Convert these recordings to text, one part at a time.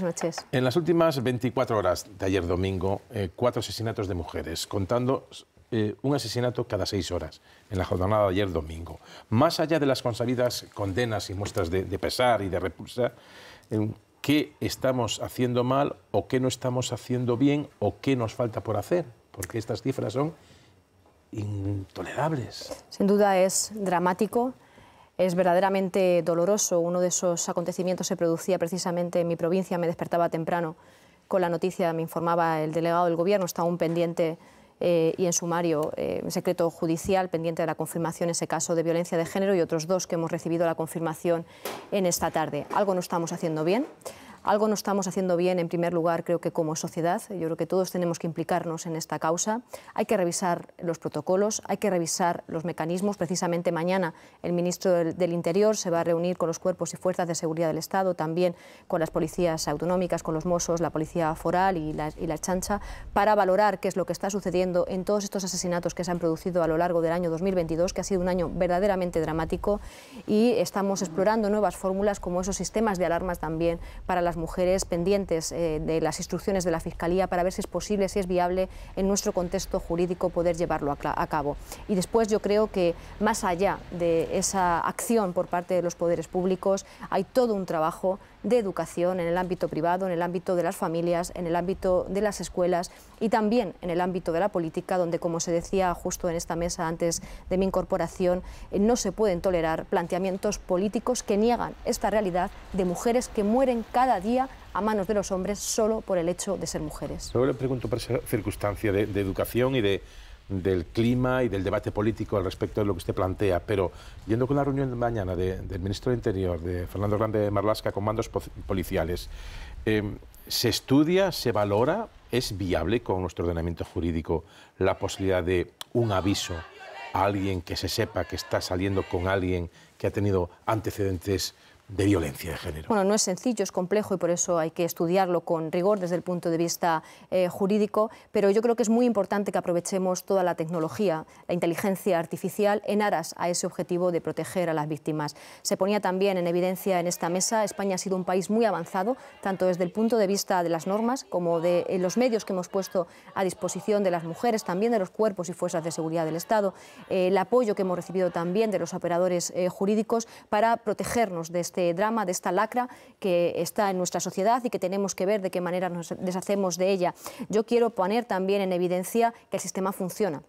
noches. En las últimas 24 horas de ayer domingo, eh, cuatro asesinatos de mujeres, contando eh, un asesinato cada seis horas en la jornada de ayer domingo. Más allá de las consabidas condenas y muestras de, pesar y de repulsa, eh, ¿qué estamos haciendo mal o qué no estamos haciendo bien o qué nos falta por hacer? Porque estas cifras son intolerables. Sin duda es dramático es verdaderamente doloroso. Uno de esos acontecimientos se producía precisamente en mi provincia. Me despertaba temprano con la noticia, me informaba el delegado del Gobierno, está aún pendiente eh, y en sumario eh, secreto judicial pendiente de la confirmación ese caso de violencia de género y otros dos que hemos recibido la confirmación en esta tarde. Algo no estamos haciendo bien algo no estamos haciendo bien, en primer lugar, creo que como sociedad, yo creo que todos tenemos que implicarnos en esta causa. Hay que revisar los protocolos, hay que revisar los mecanismos. Precisamente mañana el ministro del, Interior se va a reunir con los cuerpos y fuerzas de seguridad del Estado, también con las policías autonómicas, con los mosos, la policía foral y la, y la chancha, para valorar qué es lo que está sucediendo en todos estos asesinatos que se han producido a lo largo del año 2022, que ha sido un año verdaderamente dramático, y estamos explorando nuevas fórmulas como esos sistemas de alarmas también para la las mujeres pendientes eh, de las instrucciones de la Fiscalía para ver si es posible, si es viable en nuestro contexto jurídico poder llevarlo a cabo. Y después yo creo que más allá de esa acción por parte de los poderes públicos hay todo un trabajo de educación, en el ámbito privado, en el ámbito de las familias, en el ámbito de las escuelas y también en el ámbito de la política, donde, como se decía justo en esta mesa antes de mi incorporación, eh, no se pueden tolerar planteamientos políticos que niegan esta realidad de mujeres que mueren cada día a manos de los hombres solo por el hecho de ser mujeres. Luego le pregunto por esa circunstancia de educación y de del clima y del debate político al respecto de lo que usted plantea, pero yendo con la reunión de mañana del ministro de Interior, de Fernando Grande de Marlasca, con mandos policiales, em, ¿se estudia, se valora, es viable con nuestro ordenamiento jurídico la posibilidad de un aviso a alguien que se sepa que está saliendo con alguien que ha tenido antecedentes de violencia de género? Bueno, no es sencillo, es complejo y por eso hay que estudiarlo con rigor desde el punto de vista eh, jurídico, pero yo creo que es muy importante que aprovechemos toda la tecnología, la inteligencia artificial, en aras a ese objetivo de proteger a las víctimas. Se ponía también en evidencia en esta mesa, España ha sido un país muy avanzado, tanto desde el punto de vista de las normas como de los medios que hemos puesto a disposición de las mujeres, también de los cuerpos y fuerzas de seguridad del Estado, eh, el apoyo que hemos recibido también de los operadores eh, jurídicos para protegernos de este este drama, de esta lacra que está en nuestra sociedad y que tenemos que ver de qué manera nos deshacemos de ella. Yo quiero poner también en evidencia que el sistema funciona.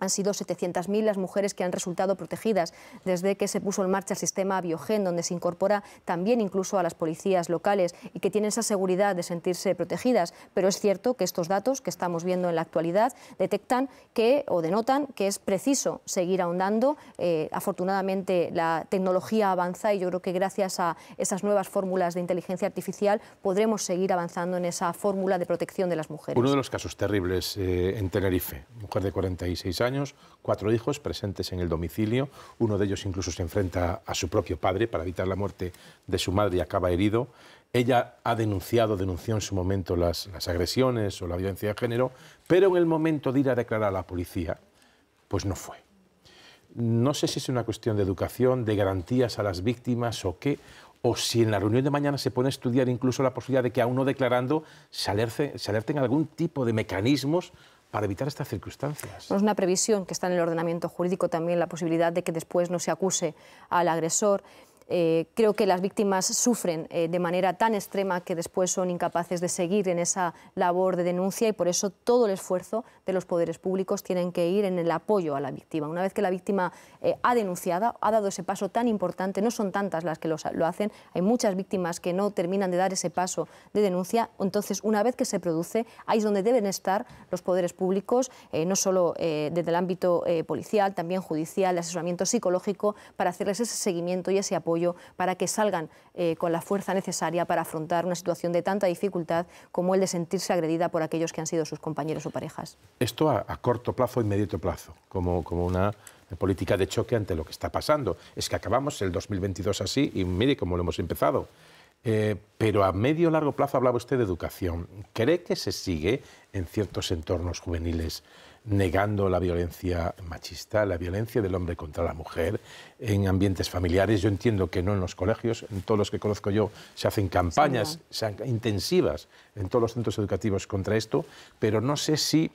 Han sido 700.000 las mujeres que han resultado protegidas desde que se puso en marcha el sistema Biogen, donde se incorpora también incluso a las policías locales y que tienen esa seguridad de sentirse protegidas. Pero es cierto que estos datos que estamos viendo en la actualidad detectan que o denotan que es preciso seguir ahondando. Eh, afortunadamente la tecnología avanza y yo creo que gracias a esas nuevas fórmulas de inteligencia artificial podremos seguir avanzando en esa fórmula de protección de las mujeres. Uno de los casos terribles eh, en Tenerife, mujer de 46 años cuatro hijos presentes en el domicilio. Uno de ellos incluso se enfrenta a su propio padre para evitar la muerte de su madre y acaba herido. Ella ha denunciado, denunció en su momento las, las agresiones o la violencia de género, pero en el momento de ir a declarar a la policía, pues no fue. No sé si es una cuestión de educación, de garantías a las víctimas o qué, o si en la reunión de mañana se pone a estudiar incluso la posibilidad de que aún no declarando se, se alerten algún tipo de mecanismos para evitar estas circunstancias. es una previsión que está en el ordenamiento jurídico también la posibilidad de que después no se acuse al agresor. Eh, creo que las víctimas sufren eh, de manera tan extrema que después son incapaces de seguir en esa labor de denuncia y por eso todo el esfuerzo de los poderes públicos tienen que ir en el apoyo a la víctima. Una vez que la víctima eh, ha denunciado, ha dado ese paso tan importante, no son tantas las que lo hacen, hay muchas víctimas que no terminan de dar ese paso de denuncia, entonces una vez que se produce, ahí es donde deben estar los poderes públicos, no solo desde el ámbito policial, también judicial, asesoramiento psicológico, para hacerles ese seguimiento y ese apoyo para que salgan eh, con la fuerza necesaria para afrontar una situación de tanta dificultad como el de sentirse agredida por aquellos que han sido sus compañeros o parejas. Esto a, corto plazo, y medio plazo, como, una política de choque ante lo que está pasando. Es que acabamos el 2022 así y mire cómo lo hemos empezado. Eh, pero a medio o largo plazo hablaba usted de educación. ¿Cree que se sigue en ciertos entornos juveniles negando la violencia machista, la violencia del hombre contra la mujer en ambientes familiares. Yo entiendo que no en los colegios, en todos los que conozco yo se hacen campañas intensivas en todos los centros educativos contra esto, pero no sé si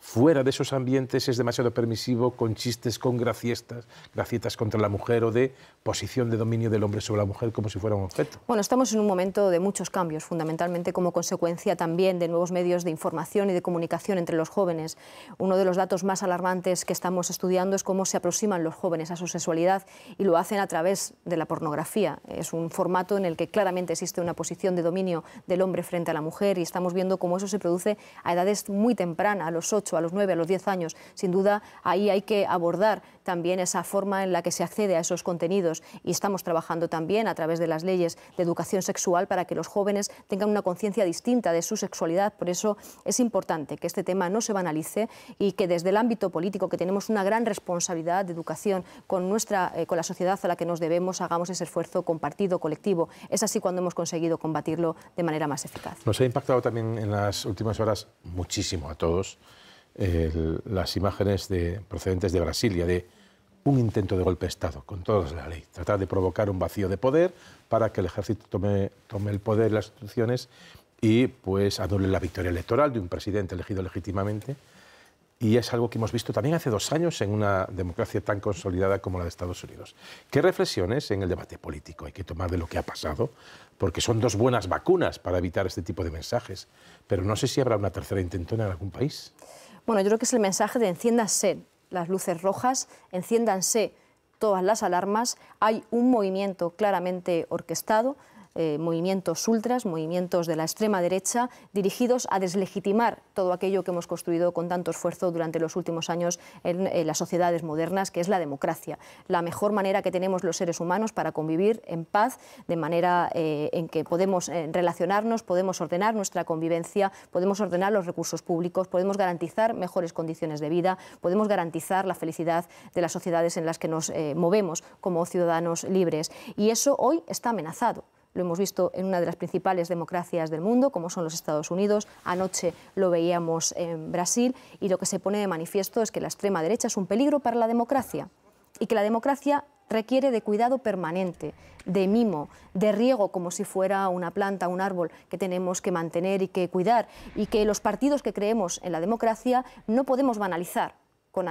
fuera de esos ambientes es demasiado permisivo con chistes, con graciestas, gracietas contra la mujer o de posición de dominio del hombre sobre la mujer como si fuera un objeto. Bueno, estamos en un momento de muchos cambios, fundamentalmente como consecuencia también de nuevos medios de información y de comunicación entre los jóvenes. Uno de los datos más alarmantes que estamos estudiando es cómo se aproximan los jóvenes a su sexualidad y lo hacen a través de la pornografía. Es un formato en el que claramente existe una posición de dominio del hombre frente a la mujer y estamos viendo cómo eso se produce a edades muy tempranas, a los 8 a los 9, a los 10 años. Sin duda, ahí hay que abordar también esa forma en la que se accede a esos contenidos y estamos trabajando también a través de las leyes de educación sexual para que los jóvenes tengan una conciencia distinta de su sexualidad. Por eso es importante que este tema no se banalice y que desde el ámbito político, que tenemos una gran responsabilidad de educación con, nuestra, eh, con la sociedad a la que nos debemos, hagamos ese esfuerzo compartido, colectivo. Es así cuando hemos conseguido combatirlo de manera más eficaz. Nos ha impactado también en las últimas horas muchísimo a todos las imágenes de, procedentes de Brasilia de un intento de golpe de Estado, con todas la ley tratar de provocar un vacío de poder para que el ejército tome, el poder las instituciones y pues anule la victoria electoral de un presidente elegido legítimamente. Y es algo que hemos visto también hace dos años en una democracia tan consolidada como la de Estados Unidos. ¿Qué reflexiones en el debate político hay que tomar de lo que ha pasado? Porque son dos buenas vacunas para evitar este tipo de mensajes. Pero no sé si habrá una tercera intentona en algún país. Bueno, yo creo que es el mensaje de enciéndanse las luces rojas, enciéndanse todas las alarmas. Hay un movimiento claramente orquestado eh, movimientos ultras, movimientos de la extrema derecha, dirigidos a deslegitimar todo aquello que hemos construido con tanto esfuerzo durante los últimos años en, las sociedades modernas, que es la democracia, la mejor manera que tenemos los seres humanos para convivir en paz, de manera eh, en que podemos eh, relacionarnos, podemos ordenar nuestra convivencia, podemos ordenar los recursos públicos, podemos garantizar mejores condiciones de vida, podemos garantizar la felicidad de las sociedades en las que nos movemos como ciudadanos libres. Y eso hoy está amenazado lo hemos visto en una de las principales democracias del mundo, como son los Estados Unidos, anoche lo veíamos en Brasil, y lo que se pone de manifiesto es que la extrema derecha es un peligro para la democracia y que la democracia requiere de cuidado permanente, de mimo, de riego, como si fuera una planta, un árbol que tenemos que mantener y que cuidar, y que los partidos que creemos en la democracia no podemos banalizar con,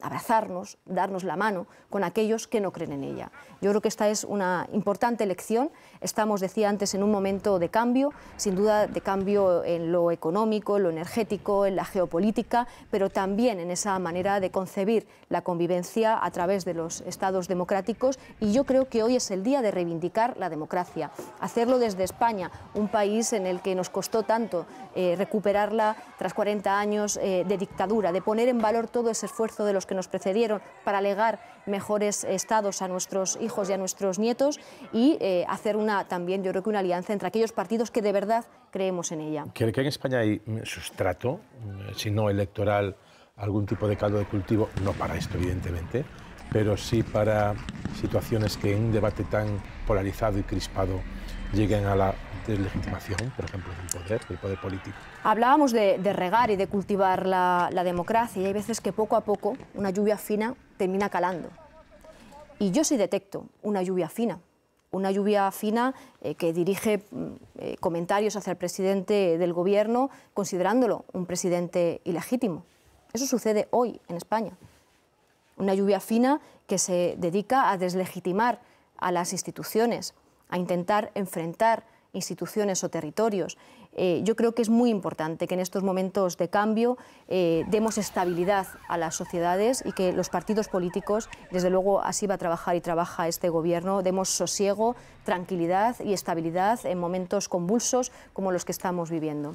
abrazarnos, darnos la mano con aquellos que no creen en ella. Yo creo que esta es una importante lección. Estamos, decía antes, en un momento de cambio, sin duda de cambio en lo económico, en lo energético, en la geopolítica, pero también en esa manera de concebir la convivencia a través de los estados democráticos. Y yo creo que hoy es el día de reivindicar la democracia, hacerlo desde España, un país en el que nos costó tanto eh, recuperarla tras 40 años eh, de dictadura, de poner en valor todo ese esfuerzo de los que nos precedieron para legar mejores estados a nuestros hijos y a nuestros nietos y eh, hacer una también, yo creo que una alianza entre aquellos partidos que de verdad creemos en ella. ¿Cree que en España hay sustrato, eh, si no electoral, algún tipo de caldo de cultivo? No para esto, evidentemente, pero sí para situaciones que en un debate tan polarizado y crispado lleguen a la deslegitimación, por ejemplo, del poder, del poder político. Hablábamos de, regar y de cultivar la, democracia y hay veces que poco a poco una lluvia fina termina calando. Y yo sí detecto una lluvia fina, una lluvia fina eh, que dirige mm, eh, comentarios hacia el presidente del gobierno considerándolo un presidente ilegítimo. Eso sucede hoy en España. Una lluvia fina que se dedica a deslegitimar a las instituciones, a intentar enfrentar instituciones o territorios. Eh, yo creo que es muy importante que en estos momentos de cambio eh, demos estabilidad a las sociedades y que los partidos políticos, desde luego así va a trabajar y trabaja este gobierno, demos sosiego, tranquilidad y estabilidad en momentos convulsos como los que estamos viviendo.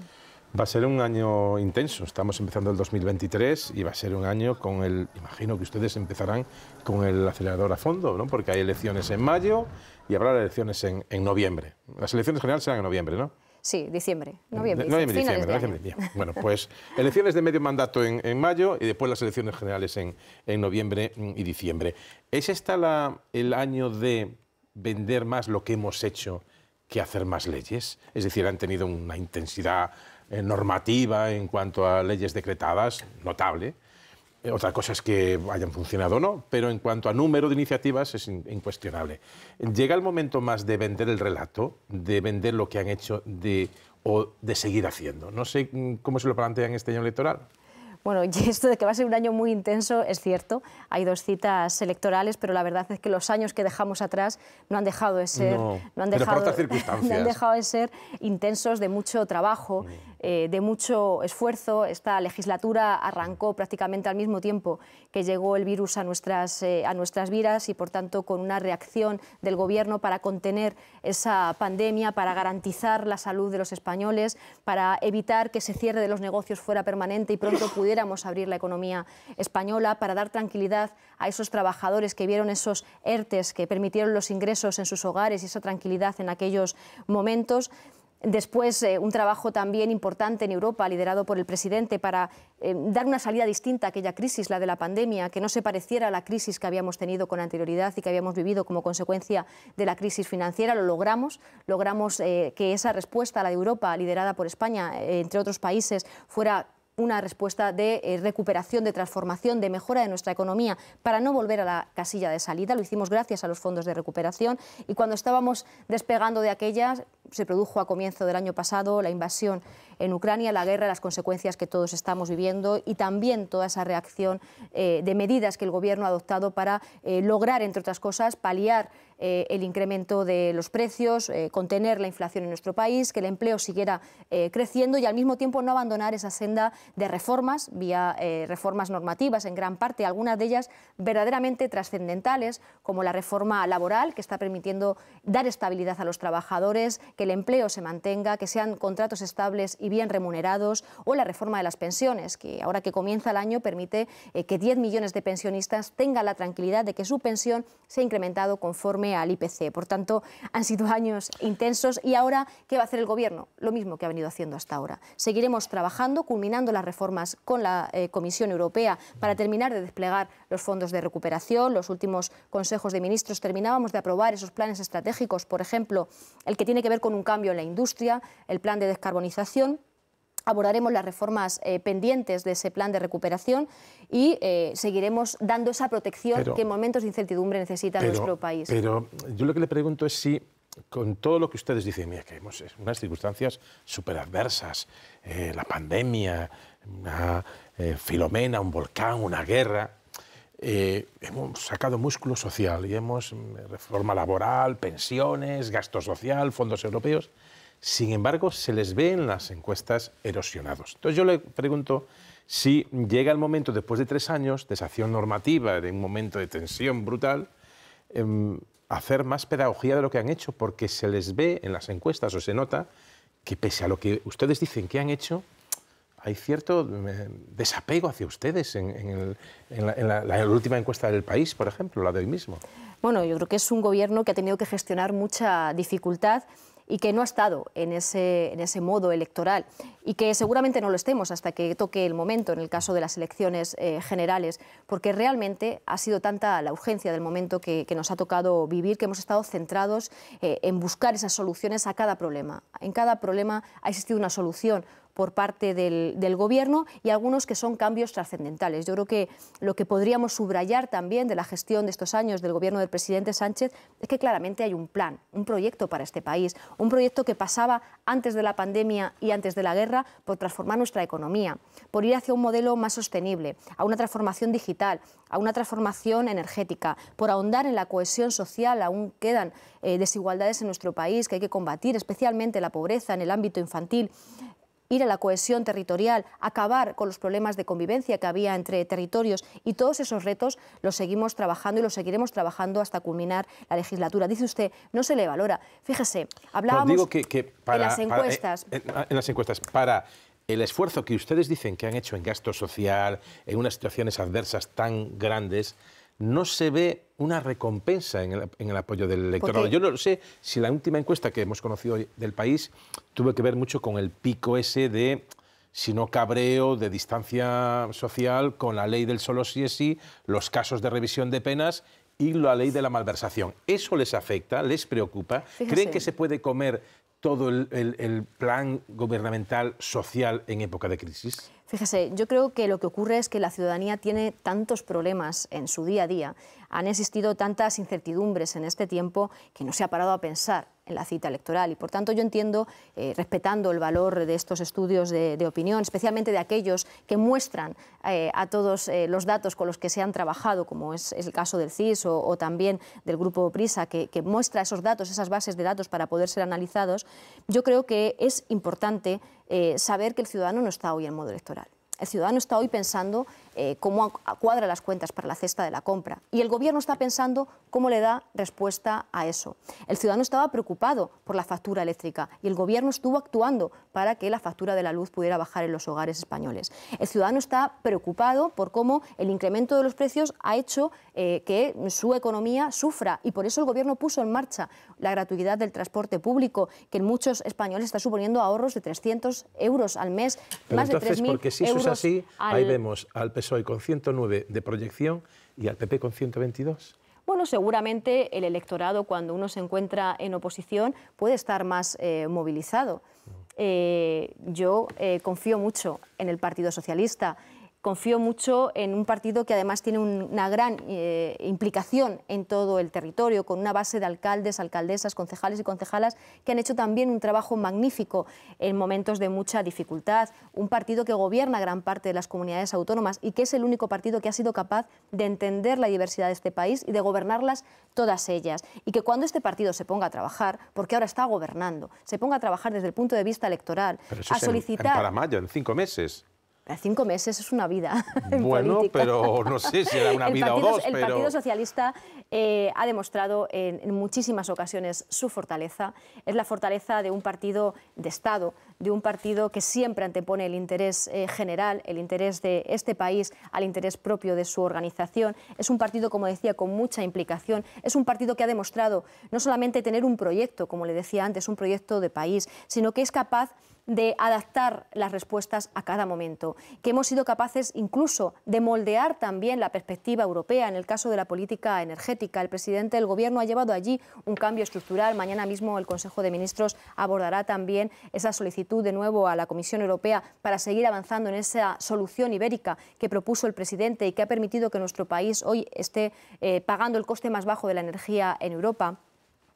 Va a ser un año intenso. Estamos empezando el 2023 y va a ser un año con el. Imagino que ustedes empezarán con el acelerador a fondo, ¿no? Porque hay elecciones en mayo y habrá elecciones en, en noviembre. Las elecciones generales serán en noviembre, ¿no? Sí, diciembre, noviembre. noviembre diciembre, Bueno, pues elecciones de medio mandato en, mayo y después las elecciones generales en, en noviembre y diciembre. ¿Es este el año de vender más lo que hemos hecho que hacer más leyes? Es decir, han tenido una intensidad normativa en cuanto a leyes decretadas, notable. Eh, otra cosa es que hayan funcionado o no, pero en cuanto a número de iniciativas es incuestionable. Llega el momento más de vender el relato, de vender lo que han hecho de, o de seguir haciendo. No sé mm, cómo se lo plantean este año electoral. Bueno, y esto de que va a ser un año muy intenso es cierto. Hay dos citas electorales, pero la verdad es que los años que dejamos atrás no han dejado de ser, han dejado, no han dejado de ser intensos de mucho trabajo, mm. Eh, de mucho esfuerzo. Esta legislatura arrancó prácticamente al mismo tiempo que llegó el virus a nuestras, eh, a nuestras vidas y, por tanto, con una reacción del Gobierno para contener esa pandemia, para garantizar la salud de los españoles, para evitar que ese cierre de los negocios fuera permanente y pronto pudiéramos abrir la economía española, para dar tranquilidad a esos trabajadores que vieron esos ERTES que permitieron los ingresos en sus hogares y esa tranquilidad en aquellos momentos. Después, eh, un trabajo también importante en Europa, liderado por el presidente, para eh, dar una salida distinta a aquella crisis, la de la pandemia, que no se pareciera a la crisis que habíamos tenido con anterioridad y que habíamos vivido como consecuencia de la crisis financiera. Lo logramos, logramos eh, que esa respuesta la de Europa, liderada por España, entre otros países, fuera una respuesta de eh, recuperación, de transformación, de mejora de nuestra economía para no volver a la casilla de salida. Lo hicimos gracias a los fondos de recuperación y cuando estábamos despegando de aquellas, se produjo a comienzo del año pasado la invasión en Ucrania, la guerra, las consecuencias que todos estamos viviendo y también toda esa reacción eh, de medidas que el Gobierno ha adoptado para eh, lograr, entre otras cosas, paliar eh, el incremento de los precios, eh, contener la inflación en nuestro país, que el empleo siguiera eh, creciendo y al mismo tiempo no abandonar esa senda de reformas, vía reformas normativas en gran parte, algunas de ellas verdaderamente trascendentales, como la reforma laboral, que está permitiendo dar estabilidad a los trabajadores, que el empleo se mantenga, que sean contratos estables y bien remunerados, o la reforma de las pensiones, que ahora que comienza el año permite que 10 millones de pensionistas tengan la tranquilidad de que su pensión se ha incrementado conforme al IPC. Por tanto, han sido años intensos y ahora, ¿qué va a hacer el Gobierno? Lo mismo que ha venido haciendo hasta ahora. Seguiremos trabajando, culminando las reformas con la eh, Comisión Europea para terminar de desplegar los fondos de recuperación, los últimos consejos de ministros. Terminábamos de aprobar esos planes estratégicos, por ejemplo, el que tiene que ver con un cambio en la industria, el plan de descarbonización abordaremos las reformas eh, pendientes de ese plan de recuperación y eh, seguiremos dando esa protección que en momentos de incertidumbre necesita nuestro país. Pero yo lo que le pregunto es si, con todo lo que ustedes dicen, mira, que hemos unas circunstancias súper adversas, eh, la pandemia, una filomena, un volcán, una guerra, hemos sacado músculo social y hemos mm, reforma laboral, pensiones, gasto social, fondos europeos. Sin embargo, se les ve en las encuestas erosionados. Entonces yo le pregunto si llega el momento, después de tres años de acción normativa, de un momento de tensión brutal, em, hacer más pedagogía de lo que han hecho, porque se les ve en las encuestas o se nota que pese a lo que ustedes dicen que han hecho, hay cierto eh, desapego hacia ustedes en, la, última encuesta del país, por ejemplo, la de hoy mismo. Bueno, yo creo que es un gobierno que ha tenido que gestionar mucha dificultad y que no ha estado en ese, en ese modo electoral y que seguramente no lo estemos hasta que toque el momento en el caso de las elecciones eh, generales, porque realmente ha sido tanta la urgencia del momento que, nos ha tocado vivir que hemos estado centrados eh, en buscar esas soluciones a cada problema. En cada problema ha existido una solución, por parte del, Gobierno y algunos que son cambios trascendentales. Yo creo que lo que podríamos subrayar también de la gestión de estos años del Gobierno del presidente Sánchez es que claramente hay un plan, un proyecto para este país, un proyecto que pasaba antes de la pandemia y antes de la guerra por transformar nuestra economía, por ir hacia un modelo más sostenible, a una transformación digital, a una transformación energética, por ahondar en la cohesión social, aún quedan eh, desigualdades en nuestro país que hay que combatir, especialmente la pobreza en el ámbito infantil, ir a la cohesión territorial, acabar con los problemas de convivencia que había entre territorios y todos esos retos los seguimos trabajando y los seguiremos trabajando hasta culminar la legislatura. Dice usted, no se le valora. Fíjese, hablábamos pues en las eh, encuestas. en las encuestas, para el esfuerzo que ustedes dicen que han hecho en gasto social, en unas situaciones adversas tan grandes, no se ve una recompensa en el, apoyo del electorado. Yo no sé si la última encuesta que hemos conocido del país tuvo que ver mucho con el pico ese de no cabreo de distancia social con la ley del solo sí es sí, los casos de revisión de penas y la ley de la malversación. ¿Eso les afecta? ¿Les preocupa? ¿Creen que se puede comer todo el plan gubernamental social en época de crisis? Fíjese, yo creo que lo que ocurre es que la ciudadanía tiene tantos problemas en su día a día, han existido tantas incertidumbres en este tiempo que no se ha parado a pensar en la cita electoral. Y por tanto yo entiendo, eh, respetando el valor de estos estudios de, opinión, especialmente de aquellos que muestran eh, a todos eh, los datos con los que se han trabajado, como es, el caso del CIS o, también del Grupo Prisa, que, que, muestra esos datos, esas bases de datos para poder ser analizados, yo creo que es importante saber que el ciudadano no está hoy en modo electoral. El ciudadano está hoy pensando eh, cómo cuadra las cuentas para la cesta de la compra. Y el Gobierno está pensando cómo le da respuesta a eso. El ciudadano estaba preocupado por la factura eléctrica y el Gobierno estuvo actuando para que la factura de la luz pudiera bajar en los hogares españoles. El ciudadano está preocupado por cómo el incremento de los precios ha hecho eh, que su economía sufra y por eso el Gobierno puso en marcha la gratuidad del transporte público, que en muchos españoles está suponiendo ahorros de 300 euros al mes, más de 3.000 euros. Porque si eso es así, ahí vemos al soy e con 109 de proyección y al PP con 122? Bueno, seguramente el electorado cuando uno se encuentra en oposición puede estar más eh, movilizado. Mm. Eh, yo eh, confío mucho en el Partido Socialista, confío mucho en un partido que además tiene una gran eh, implicación en todo el territorio, con una base de alcaldes, alcaldesas, concejales y concejalas que han hecho también un trabajo magnífico en momentos de mucha dificultad. Un partido que gobierna gran parte de las comunidades autónomas y que es el único partido que ha sido capaz de entender la diversidad de este país y de gobernarlas todas ellas. Y que cuando este partido se ponga a trabajar, porque ahora está gobernando, se ponga a trabajar desde el punto de vista electoral, a solicitar... para mayo, en cinco meses. Cinco meses es una vida. Bueno, pero no sé si era una vida o dos. El Partido Socialista eh, ha demostrado en, muchísimas ocasiones su fortaleza. Es la fortaleza de un partido de Estado, de un partido que siempre antepone el interés eh, general, el interés de este país al interés propio de su organización. Es un partido, como decía, con mucha implicación. Es un partido que ha demostrado no solamente tener un proyecto, como le decía antes, un proyecto de país, sino que es capaz de adaptar las respuestas a cada momento, que hemos sido capaces incluso de moldear también la perspectiva europea en el caso de la política energética. El presidente del Gobierno ha llevado allí un cambio estructural. Mañana mismo el Consejo de Ministros abordará también esa solicitud de nuevo a la Comisión Europea para seguir avanzando en esa solución ibérica que propuso el presidente y que ha permitido que nuestro país hoy esté eh, pagando el coste más bajo de la energía en Europa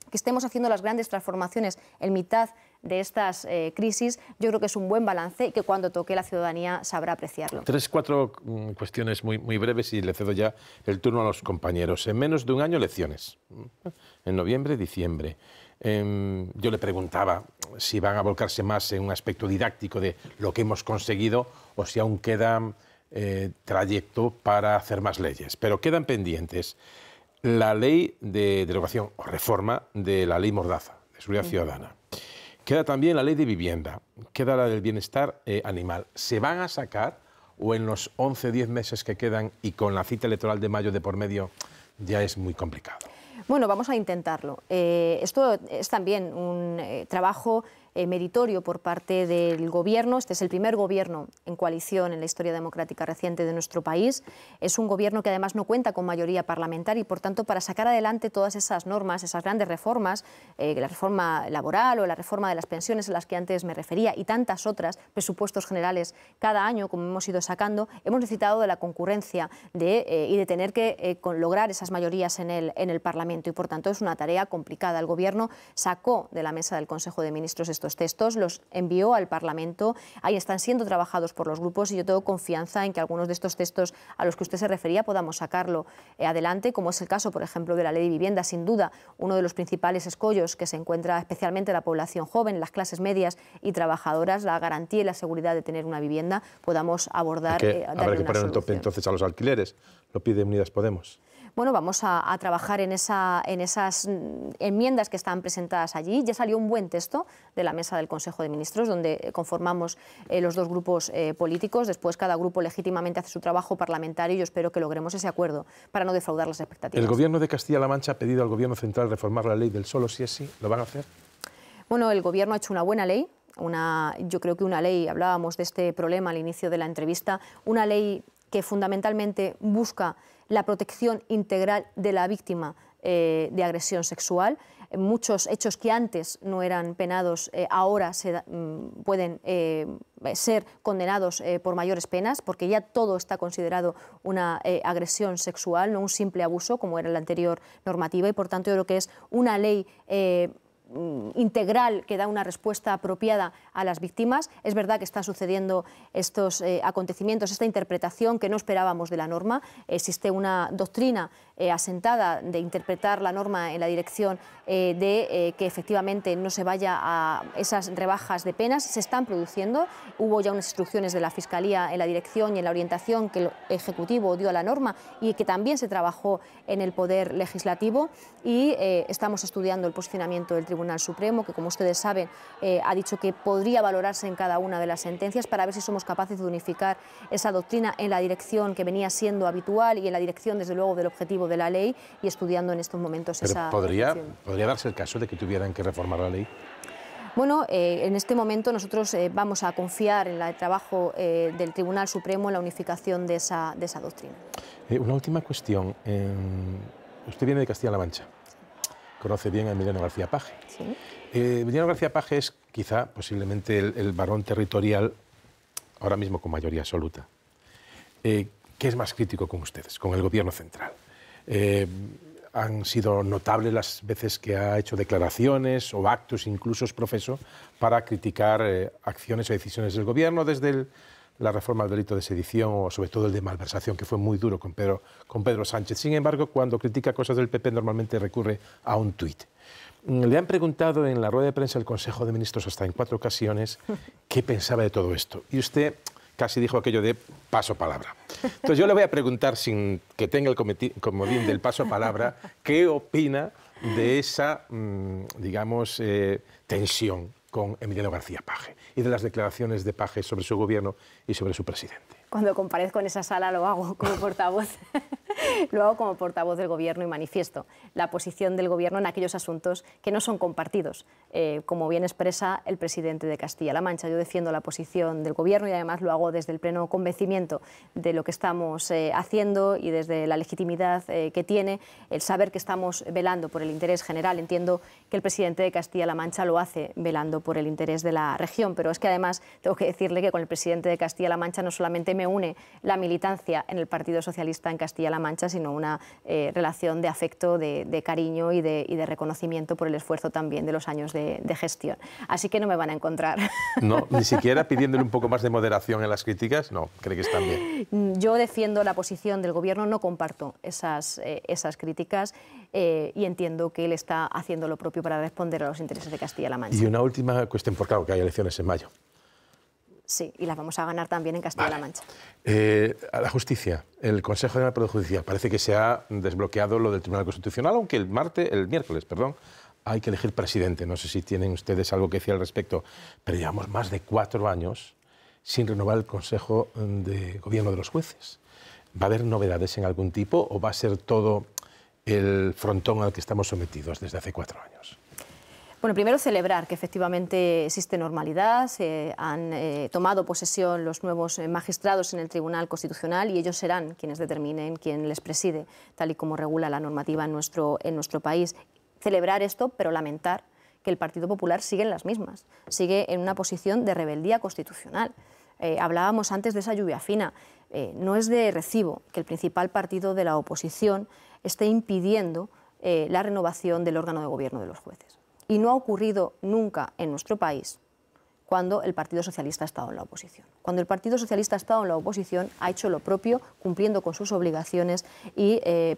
que estemos haciendo las grandes transformaciones en mitad de estas eh, crisis, yo creo que es un buen balance y que cuando toque la ciudadanía sabrá apreciarlo. Tres, cuatro mm, cuestiones muy, breves y le cedo ya el turno a los compañeros. En menos de un año, elecciones. Mm, en noviembre, diciembre. Em, yo le preguntaba si van a volcarse más en un aspecto didáctico de lo que hemos conseguido o si aún queda eh, trayecto para hacer más leyes. Pero quedan pendientes la ley de derogación o reforma de la ley Mordaza, de seguridad ciudadana Queda también la ley de vivienda, queda la del bienestar eh, animal. ¿Se van a sacar o en los 11, 10 meses que quedan y con la cita electoral de mayo de por medio ya es muy complicado? Bueno, vamos a intentarlo. Eh, esto es también un eh, trabajo eh, meritorio por parte del Gobierno. Este es el primer Gobierno en coalición en la historia democrática reciente de nuestro país. Es un Gobierno que además no cuenta con mayoría parlamentaria y, por tanto, para sacar adelante todas esas normas, esas grandes reformas, eh, la reforma laboral o la reforma de las pensiones a las que antes me refería y tantas otras, presupuestos generales cada año, como hemos ido sacando, hemos necesitado de la concurrencia eh, y de tener que lograr esas mayorías en el, en el Parlamento. Y, por tanto, es una tarea complicada. El Gobierno sacó de la mesa del Consejo de Ministros estos textos los envió al Parlamento, ahí están siendo trabajados por los grupos y yo tengo confianza en que algunos de estos textos a los que usted se refería podamos sacarlo eh, adelante, como es el caso, por ejemplo, de la ley de vivienda, sin duda, uno de los principales escollos que se encuentra especialmente la población joven, las clases medias y trabajadoras, la garantía y la seguridad de tener una vivienda, podamos abordar... Eh, poner un tope entonces a los alquileres, lo pide Unidas Podemos bueno, vamos a, trabajar en, esa, esas mm, enmiendas que están presentadas allí. Ya salió un buen texto de la mesa del Consejo de Ministros, donde eh, conformamos eh, los dos grupos eh, políticos. Después cada grupo legítimamente hace su trabajo parlamentario y yo espero que logremos ese acuerdo para no defraudar las expectativas. El Gobierno de Castilla-La Mancha ha pedido al Gobierno Central reformar la ley del solo si es sí. ¿Lo van a hacer? Bueno, el Gobierno ha hecho una buena ley, una, yo creo que una ley, hablábamos de este problema al inicio de la entrevista, una ley que fundamentalmente busca la protección integral de la víctima eh, de agresión sexual. Muchos hechos que antes no eran penados eh, ahora se mm, pueden eh, ser condenados por mayores penas porque ya todo está considerado una agresión sexual, no un simple abuso como era la anterior normativa y por tanto yo creo que es una ley Mm, integral que da una respuesta apropiada a las víctimas. Es verdad que está sucediendo estos eh, acontecimientos, esta interpretación que no esperábamos de la norma. Existe una doctrina eh, asentada de interpretar la norma en la dirección eh, de que efectivamente no se vaya a esas rebajas de penas. Se están produciendo. Hubo ya unas instrucciones de la Fiscalía en la dirección y en la orientación que el Ejecutivo dio a la norma y que también se trabajó en el Poder Legislativo y estamos estudiando el posicionamiento del Tribunal Tribunal Supremo, que como ustedes saben eh, ha dicho que podría valorarse en cada una de las sentencias para ver si somos capaces de unificar esa doctrina en la dirección que venía siendo habitual y en la dirección, desde luego, del objetivo de la ley y estudiando en estos momentos Pero Podría, ¿Podría darse el caso de que tuvieran que reformar la ley? Bueno, eh, en este momento nosotros eh, vamos a confiar en el trabajo del Tribunal Supremo en la unificación de esa doctrina. una última cuestión. Em, usted viene de Castilla-La Mancha conoce bien a Emiliano García Paje. Eh, Emiliano García Paje es quizá posiblemente el, varón territorial ahora mismo con mayoría absoluta, eh, que es más crítico con ustedes, con el gobierno central. Eh, han sido notables las veces que ha hecho declaraciones o actos, incluso es profeso, para criticar eh, acciones o decisiones del gobierno desde el la reforma del delito de sedición o sobre todo el de malversación, que fue muy duro con Pedro, con Pedro Sánchez. Sin embargo, cuando critica cosas del PP normalmente recurre a un tuit. Mm, le han preguntado en la rueda de prensa del Consejo de Ministros hasta en cuatro ocasiones qué pensaba de todo esto. Y usted casi dijo aquello de paso palabra. Entonces yo le voy a preguntar, sin que tenga el comodín del paso a palabra, qué opina de esa, mm, digamos, eh, tensión con Emiliano García Paje y de las declaraciones de Paje sobre su gobierno y sobre su presidente cuando comparezco en esa sala lo hago como portavoz, lo hago como portavoz del Gobierno y manifiesto la posición del Gobierno en aquellos asuntos que no son compartidos, eh, como bien expresa el presidente de Castilla-La Mancha. Yo defiendo la posición del Gobierno y además lo hago desde el pleno convencimiento de lo que estamos eh, haciendo y desde la legitimidad eh, que tiene el saber que estamos velando por el interés general. Entiendo que el presidente de Castilla-La Mancha lo hace velando por el interés de la región, pero es que además tengo que decirle que con el presidente de Castilla-La Mancha no solamente me me une la militancia en el Partido Socialista en Castilla-La Mancha, sino una eh, relación de afecto, de, cariño y de, reconocimiento por el esfuerzo también de los años de, gestión. Así que no me van a encontrar. No, ni siquiera pidiéndole un poco más de moderación en las críticas, no, creo que están bien. Mm, yo defiendo la posición del Gobierno, no comparto esas, eh, esas críticas eh, y entiendo que él está haciendo lo propio para responder a los intereses de Castilla-La Mancha. Y una última cuestión, por claro que hay elecciones en mayo. Sí, y las vamos a ganar también en Castilla-La Mancha. Eh, a la justicia, el Consejo de la Poder Judicial. Parece que se ha desbloqueado lo del Tribunal Constitucional, aunque el martes, el miércoles, perdón, hay que elegir presidente. No sé si tienen ustedes algo que decir al respecto, pero llevamos más de cuatro años sin renovar el Consejo de Gobierno de los jueces. ¿Va a haber novedades en algún tipo o va a ser todo el frontón al que estamos sometidos desde hace cuatro años? Bueno, primero celebrar que efectivamente existe normalidad, han eh, tomado posesión los nuevos eh, magistrados en el Tribunal Constitucional y ellos serán quienes determinen quién les preside, tal y como regula la normativa en nuestro, país. Celebrar esto, pero lamentar que el Partido Popular sigue en las mismas, sigue en una posición de rebeldía constitucional. Eh, hablábamos antes de esa lluvia fina. no es de recibo que el principal partido de la oposición esté impidiendo la renovación del órgano de gobierno de los jueces y no ha ocurrido nunca en nuestro país cuando el Partido Socialista ha estado en la oposición. Cuando el Partido Socialista ha estado en la oposición ha hecho lo propio, cumpliendo con sus obligaciones y eh,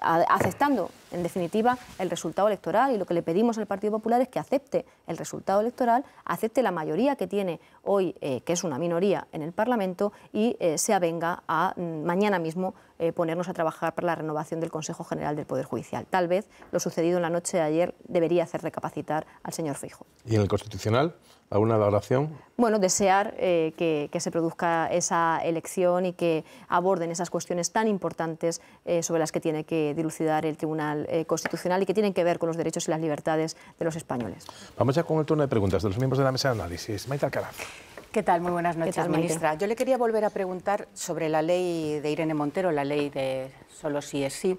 aceptando, en definitiva, el resultado electoral. Y lo que le pedimos al Partido Popular es que acepte el resultado electoral, acepte la mayoría que tiene hoy, eh, que es una minoría en el Parlamento, y eh, se avenga a mm, mañana mismo eh, ponernos a trabajar para la renovación del Consejo General del Poder Judicial. Tal vez lo sucedido en la noche de ayer debería hacer recapacitar al señor Fijo. ¿Y en el Constitucional? ¿Alguna valoración? Bueno, desear eh, que, se produzca esa elección y que aborden esas cuestiones tan importantes eh, sobre las que tiene que dilucidar el Tribunal Constitucional y que tienen que ver con los derechos y las libertades de los españoles. Vamos ya con el turno de preguntas de los miembros de la mesa de análisis. Maite Alcaraz. ¿Qué tal? Muy buenas noches, ministra. Yo le quería volver a preguntar sobre la ley de Irene Montero, la ley de solo sí es sí,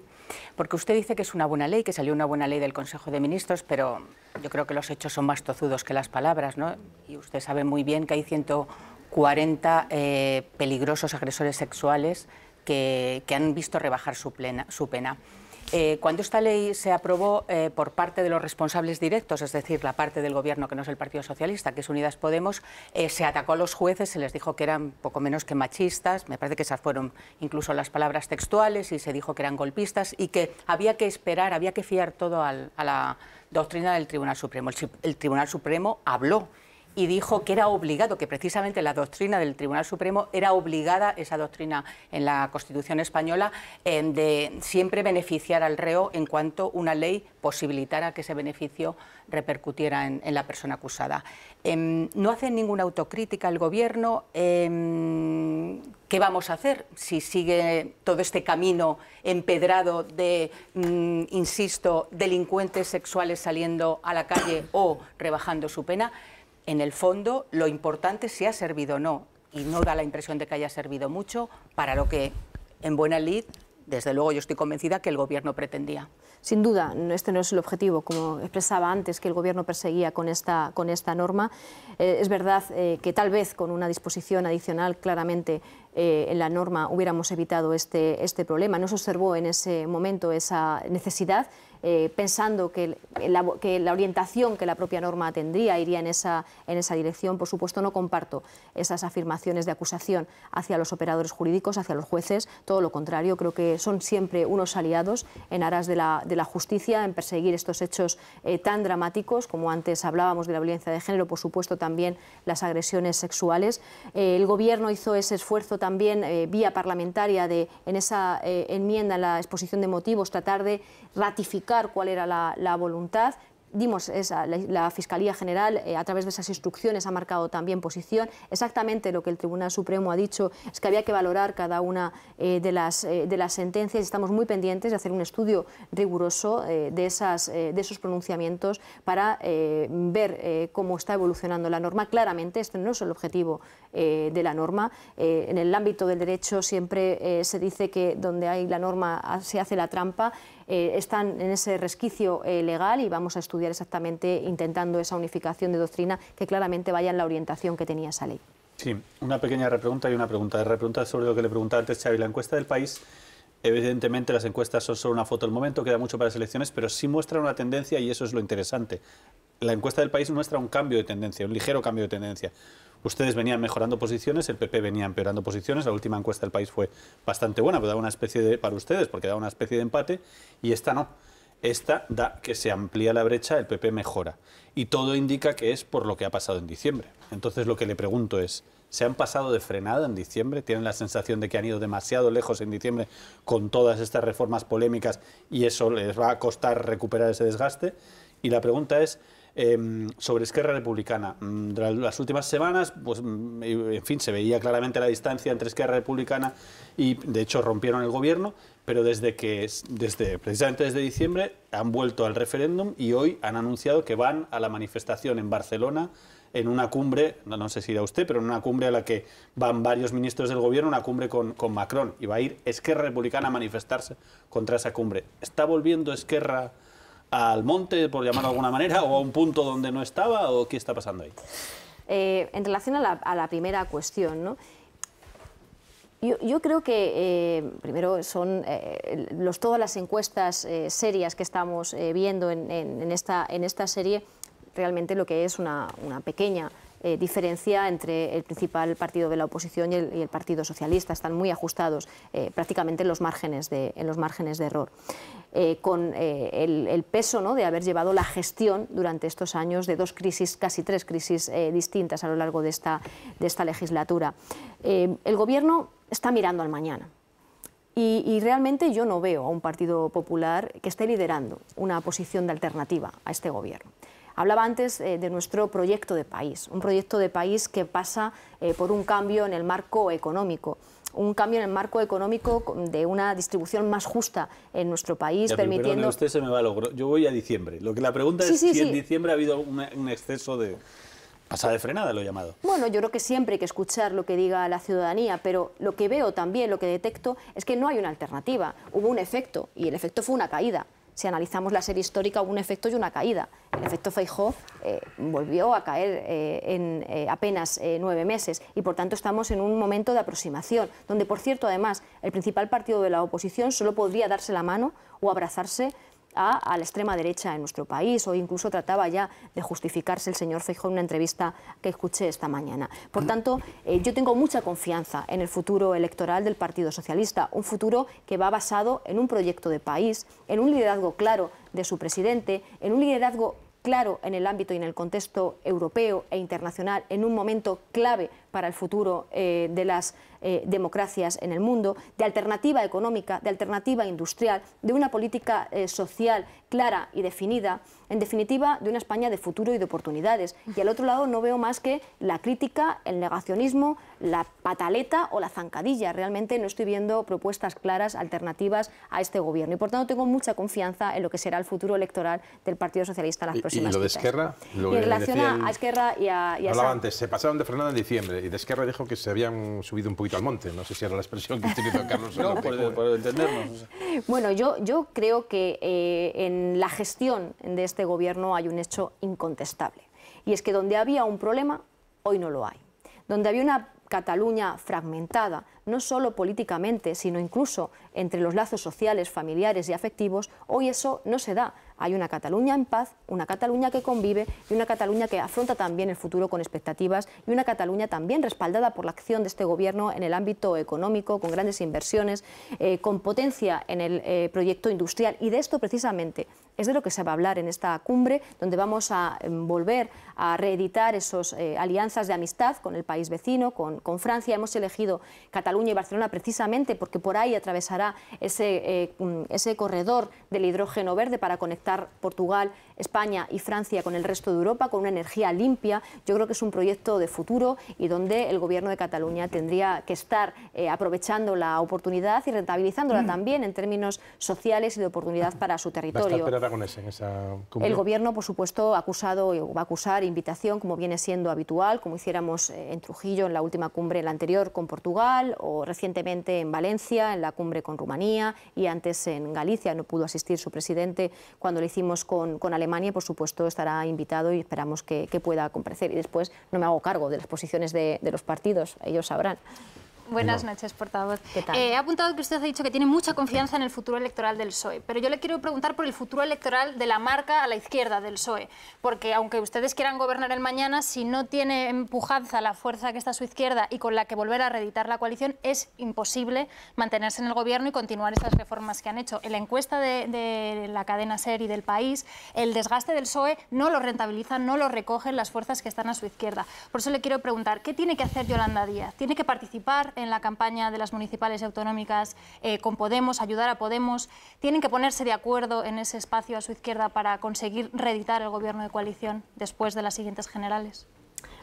porque usted dice que es una buena ley, que salió una buena ley del Consejo de Ministros, pero yo creo que los hechos son más tozudos que las palabras, ¿no? Y usted sabe muy bien que hay 140 eh, peligrosos agresores sexuales que, han visto rebajar su pena. Eh, cuando esta ley se aprobó eh, por parte de los responsables directos, es decir, la parte del gobierno que no es el Partido Socialista, que es Unidas Podemos, eh, se atacó a los jueces, se les dijo que eran poco menos que machistas, me parece que esas fueron incluso las palabras textuales, y se dijo que eran golpistas y que había que esperar, había que fiar todo a la doctrina del Tribunal Supremo. el Tribunal Supremo habló y dijo que era obligado, que precisamente la doctrina del Tribunal Supremo era obligada, esa doctrina en la Constitución española, de siempre beneficiar al reo en cuanto una ley posibilitara que ese beneficio repercutiera en, la persona acusada. Em, no hace ninguna autocrítica el Gobierno. Em, ¿Qué vamos a hacer si sigue todo este camino empedrado de, mm, insisto, delincuentes sexuales saliendo a la calle o rebajando su pena? en el fondo lo importante es si ha servido o no, y no da la impresión de que haya servido mucho para lo que en buena lid, desde luego yo estoy convencida que el Gobierno pretendía. Sin duda, este no es el objetivo, como expresaba antes, que el Gobierno perseguía con esta, con esta norma. Eh, es verdad eh, que tal vez con una disposición adicional claramente eh, en la norma hubiéramos evitado este, este problema. No se observó en ese momento esa necesidad eh, pensando que la, orientación que la propia norma tendría iría en esa, en esa dirección. Por supuesto, no comparto esas afirmaciones de acusación hacia los operadores jurídicos, hacia los jueces. Todo lo contrario, creo que son siempre unos aliados en aras de la, justicia, en perseguir estos hechos eh, tan dramáticos, como antes hablábamos de la violencia de género, por supuesto también las agresiones sexuales. Eh, el Gobierno hizo ese esfuerzo también vía parlamentaria de, en esa enmienda, en la exposición de motivos, tratar de ratificar cuál era la, voluntad, dimos la, Fiscalía General eh, a través de esas instrucciones ha marcado también posición. Exactamente lo que el Tribunal Supremo ha dicho es que había que valorar cada una eh, de, las, eh, de las sentencias. Estamos muy pendientes de hacer un estudio riguroso de, esas, de esos pronunciamientos para ver cómo está evolucionando la norma. Claramente este no es el objetivo de la norma. en el ámbito del derecho siempre se dice que donde hay la norma ah, se hace la trampa. Eh, están en ese resquicio eh, legal y vamos a estudiar exactamente intentando esa unificación de doctrina que claramente vaya en la orientación que tenía esa ley. Sí, una pequeña repregunta y una pregunta. Repregunta sobre lo que le preguntaba antes Xavi. La encuesta del país, evidentemente las encuestas son solo una foto del momento, queda mucho para las elecciones, pero sí muestra una tendencia y eso es lo interesante. La encuesta del país muestra un cambio de tendencia, un ligero cambio de tendencia ustedes venían mejorando posiciones, el PP venía empeorando posiciones, la última encuesta del país fue bastante buena, pero daba una especie de, para ustedes, porque daba una especie de empate, y esta no. Esta da que se amplía la brecha, el PP mejora. Y todo indica que es por lo que ha pasado en diciembre. Entonces lo que le pregunto es, ¿se han pasado de frenada en diciembre? ¿Tienen la sensación de que han ido demasiado lejos en diciembre con todas estas reformas polémicas y eso les va a costar recuperar ese desgaste? Y la pregunta es, Em, sobre Esquerra Republicana. Mm, las últimas semanas, pues, mm, en fin, se veía claramente la distancia entre Esquerra Republicana y, de hecho, rompieron el gobierno, pero desde que, desde, precisamente desde diciembre, han vuelto al referéndum y hoy han anunciado que van a la manifestación en Barcelona en una cumbre, no, sé si irá usted, pero en una cumbre a la que van varios ministros del gobierno, una cumbre con, con Macron, y va a ir Esquerra Republicana a manifestarse contra esa cumbre. ¿Está volviendo Esquerra Republicana? al monte, por llamarlo de alguna manera, o a un punto donde no estaba, o qué está pasando ahí? Eh, en relación a la, primera cuestión, Yo, creo que, eh, primero, son eh, los, todas las encuestas serias que estamos viendo en, esta, en esta serie, realmente lo que es una pequeña eh, diferencia entre el principal partido de la oposición y el, Partido Socialista. Están muy ajustados eh, prácticamente en los márgenes de, en los márgenes de error. Eh, con el, peso de haber llevado la gestión durante estos años de dos crisis, casi tres crisis distintas a lo largo de esta, de esta legislatura. el Gobierno está mirando al mañana. y, realmente yo no veo a un Partido Popular que esté liderando una posición de alternativa a este Gobierno. Hablaba antes eh, de nuestro proyecto de país, un proyecto de país que pasa eh, por un cambio en el marco económico un cambio en el marco económico de una distribución más justa en nuestro país, permitiendo... Pero usted se me va Yo voy a diciembre. Lo que la pregunta es si en diciembre ha habido un, exceso de... Pasada de frenada lo he llamado. Bueno, yo creo que siempre hay que escuchar lo que diga la ciudadanía, pero lo que veo también, lo que detecto, es que no hay una alternativa. Hubo un efecto, y el efecto fue una caída si analizamos la serie histórica, hubo un efecto y una caída. El efecto Feijó eh, volvió a caer eh, en eh, apenas nueve meses y, por tanto, estamos en un momento de aproximación, donde, por cierto, además, el principal partido de la oposición solo podría darse la mano o abrazarse a, la extrema derecha en nuestro país o incluso trataba ya de justificarse el señor Feijóo en una entrevista que escuché esta mañana. Por tanto, eh, yo tengo mucha confianza en el futuro electoral del Partido Socialista, un futuro que va basado en un proyecto de país, en un liderazgo claro de su presidente, en un liderazgo claro en el ámbito y en el contexto europeo e internacional en un momento clave para el futuro eh, de las eh, democracias en el mundo, de alternativa económica, de alternativa industrial, de una política eh, social clara y definida, en definitiva, de una España de futuro y de oportunidades. Y al otro lado no veo más que la crítica, el negacionismo, la pataleta o la zancadilla. Realmente no estoy viendo propuestas claras, alternativas a este gobierno. Y por tanto tengo mucha confianza en lo que será el futuro electoral del Partido Socialista en las próximas. ¿Y, lo de Esquerra? en relación a Esquerra y a... Hablaba antes, se pasaron de Fernando en diciembre y de Esquerra dijo que se habían subido un poquito al monte. No sé si era la expresión que utilizó Carlos. no, por, entendernos. Bueno, yo, creo que eh, en la gestión de este gobierno hay un hecho incontestable. Y es que donde había un problema, hoy no lo hay. Donde había una Cataluña fragmentada, no solo políticamente, sino incluso entre los lazos sociales, familiares y afectivos, hoy eso no se da. Hay una Cataluña en paz, una Cataluña que convive y una Cataluña que afronta también el futuro con expectativas y una Cataluña también respaldada por la acción de este gobierno en el ámbito económico, con grandes inversiones, eh, con potencia en el eh, proyecto industrial. Y de esto precisamente es de lo que se va a hablar en esta cumbre, donde vamos a em, volver a reeditar esas eh, alianzas de amistad con el país vecino, con, Francia. Hemos elegido Cataluña y Barcelona precisamente porque por ahí atravesará ese, eh, mm, ese corredor del hidrógeno verde para conectar Portugal España y Francia con el resto de Europa, con una energía limpia. Yo creo que es un proyecto de futuro y donde el Gobierno de Cataluña tendría que estar eh, aprovechando la oportunidad y rentabilizándola mm. también en términos sociales y de oportunidad para su territorio. Con ese, en esa el Gobierno, por supuesto, ha acusado va a acusar invitación, como viene siendo habitual, como hiciéramos eh, en Trujillo en la última cumbre, en la anterior con Portugal, o recientemente en Valencia, en la cumbre con Rumanía, y antes en Galicia, no pudo asistir su presidente cuando lo hicimos con, con Alemania por supuesto, estará invitado y esperamos que, pueda comparecer. Y después no me hago cargo de las posiciones de los partidos, ellos sabrán. Buenas noches, portavoz. Eh, he apuntado que usted ha dicho que tiene mucha confianza en el futuro electoral del PSOE, pero yo le quiero preguntar por el futuro electoral de la marca a la izquierda del PSOE, porque aunque ustedes quieran gobernar el mañana, si no tiene empujanza la fuerza que está a su izquierda y con la que volver a reeditar la coalición, es imposible mantenerse en el gobierno y continuar estas reformas que han hecho. En la encuesta de, la cadena SER y del país, el desgaste del PSOE no lo rentabilizan, no lo recogen las fuerzas que están a su izquierda. Por eso le quiero preguntar, ¿qué tiene que hacer Yolanda Díaz? ¿Tiene que participar? en la campaña de las municipales y autonómicas eh, con Podemos, ayudar a Podemos, tienen que ponerse de acuerdo en ese espacio a su izquierda para conseguir reeditar el gobierno de coalición después de las siguientes generales?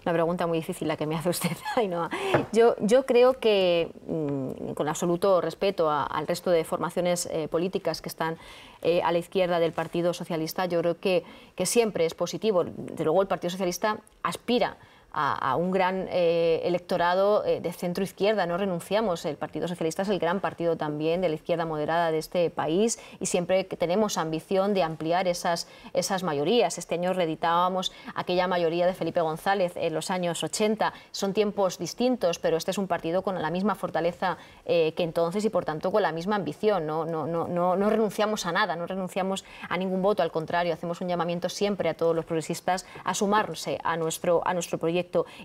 Una pregunta muy difícil la que me hace usted, Ainhoa. Yo, creo que, mm, con absoluto respeto al resto de formaciones eh, políticas que están eh, a la izquierda del Partido Socialista, yo creo que, que siempre es positivo. de luego el Partido Socialista aspira a, un gran eh, electorado eh, de centro izquierda, no renunciamos. El Partido Socialista es el gran partido también de la izquierda moderada de este país y siempre tenemos ambición de ampliar esas, esas mayorías. Este año reeditábamos aquella mayoría de Felipe González en los años 80. Son tiempos distintos, pero este es un partido con la misma fortaleza eh, que entonces y por tanto con la misma ambición. No, no, no, no, renunciamos a nada, no renunciamos a ningún voto, al contrario, hacemos un llamamiento siempre a todos los progresistas a sumarse a nuestro, a nuestro proyecto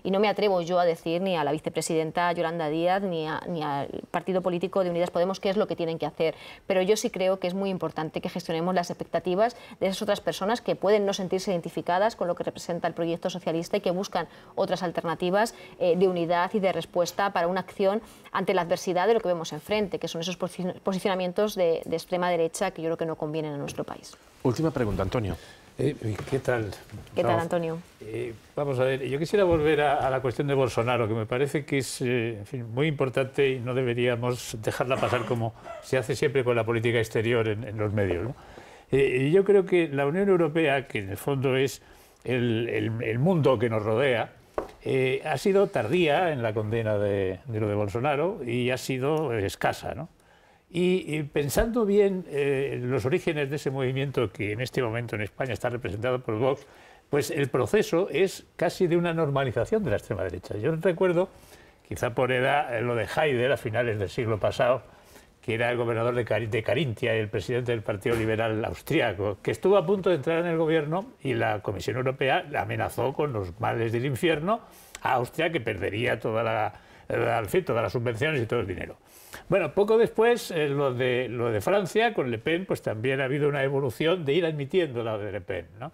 y no me atrevo yo a decir ni a la vicepresidenta Yolanda Díaz ni, al partido político de Unidas Podemos qué es lo que tienen que hacer. Pero yo sí creo que es muy importante que gestionemos las expectativas de esas otras personas que pueden no sentirse identificadas con lo que representa el proyecto socialista y que buscan otras alternativas eh, de unidad y de respuesta para una acción ante la adversidad de lo que vemos enfrente, que son esos posicionamientos de, de extrema derecha que yo creo que no convienen a nuestro país. Última pregunta, Antonio. Eh, ¿Qué tal? ¿Qué tal, Antonio? Eh, vamos a ver, yo quisiera volver a, la cuestión de Bolsonaro, que me parece que es eh, muy importante y no deberíamos dejarla pasar como se hace siempre con la política exterior en, los medios. yo creo que la Unión Europea, que en el fondo es el, mundo que nos rodea, ha sido tardía en la condena de, de, lo de Bolsonaro y ha sido escasa. ¿no? Y, pensando bien eh, los orígenes de ese movimiento que en este momento en España está representado por Vox, pues el proceso es casi de una normalización de la extrema derecha. Yo recuerdo, quizá por edad, eh, lo de Haider a finales del siglo pasado, que era el gobernador de, Carintia y el presidente del Partido Liberal Austriaco, que estuvo a punto de entrar en el gobierno y la Comisión Europea amenazó con los males del infierno a Austria, que perdería toda todas las subvenciones y todo el dinero. Bueno, poco después, eh, lo, de, lo de Francia, con Le Pen, pues también ha habido una evolución de ir admitiendo la de Le Pen. ¿no?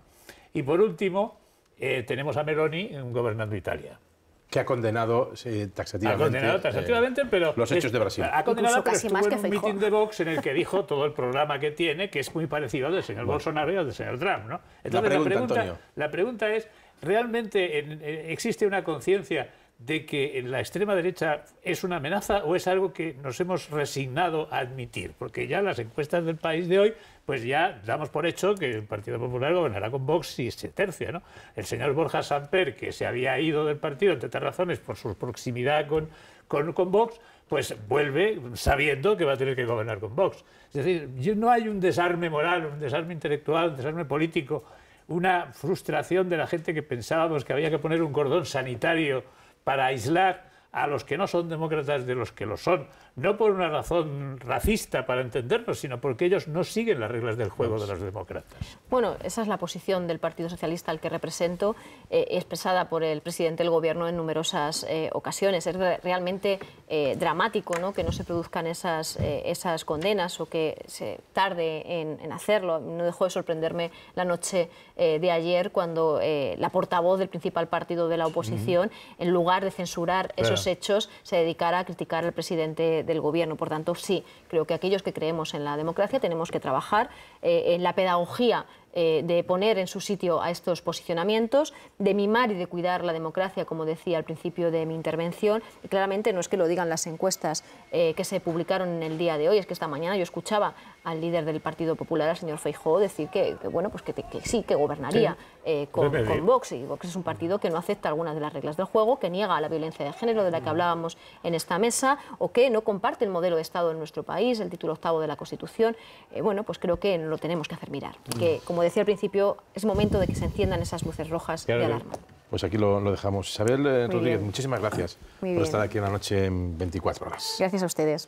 Y por último, eh, tenemos a Meloni gobernando Italia. Que ha condenado eh, taxativamente. pero. Los hechos de Brasil. Ha condenado pero casi más que en un meeting de Vox en el que dijo todo el programa que tiene, que es muy parecido al del señor Bolsonaro y al del señor Trump. ¿no? Entonces, la pregunta, la pregunta es: ¿realmente existe una conciencia de que la extrema derecha es una amenaza o es algo que nos hemos resignado a admitir? Porque ya las encuestas del país de hoy, pues ya damos por hecho que el Partido Popular gobernará con Vox y se tercia. ¿no? El señor Borja Samper, que se había ido del partido, entre otras razones, por su proximidad con, con, con Vox, pues vuelve sabiendo que va a tener que gobernar con Vox. Es decir, no hay un desarme moral, un desarme intelectual, un desarme político una frustración de la gente que pensábamos que había que poner un cordón sanitario para aislar a los que no son demócratas de los que lo son no por una razón racista para entendernos, sino porque ellos no siguen las reglas del juego de los demócratas. Bueno, esa es la posición del Partido Socialista al que represento, eh, expresada por el presidente del Gobierno en numerosas eh, ocasiones. Es realmente eh, dramático ¿no? que no se produzcan esas, esas condenas o que se tarde en, hacerlo. No dejó de sorprenderme la noche de ayer cuando la portavoz del principal partido de la oposición, en lugar de censurar esos hechos, se dedicara a criticar al presidente del gobierno. Por tanto, sí, creo que aquellos que creemos en la democracia tenemos que trabajar eh, en la pedagogía eh, de poner en su sitio a estos posicionamientos, de mimar y de cuidar la democracia, como decía al principio de mi intervención. claramente no es que lo digan las encuestas eh, que se publicaron en el día de hoy, es que esta mañana yo escuchaba al líder del Partido Popular, al señor Feijóo, decir que, bueno, pues que, sí, que gobernaría eh, con, Vox. Y Vox es un partido que no acepta algunas de las reglas del juego, que niega la violencia de género de la que mm. hablábamos en esta mesa, o que no comparte el modelo de Estado en nuestro país, el título octavo de la Constitución. bueno, pues creo que lo tenemos que hacer mirar. Mm. como decía al principio, es momento de que se enciendan esas luces rojas de alarma. Pues aquí lo, dejamos. Isabel eh, Rodríguez, muchísimas gracias por estar aquí en la noche en 24 horas. Gracias a ustedes.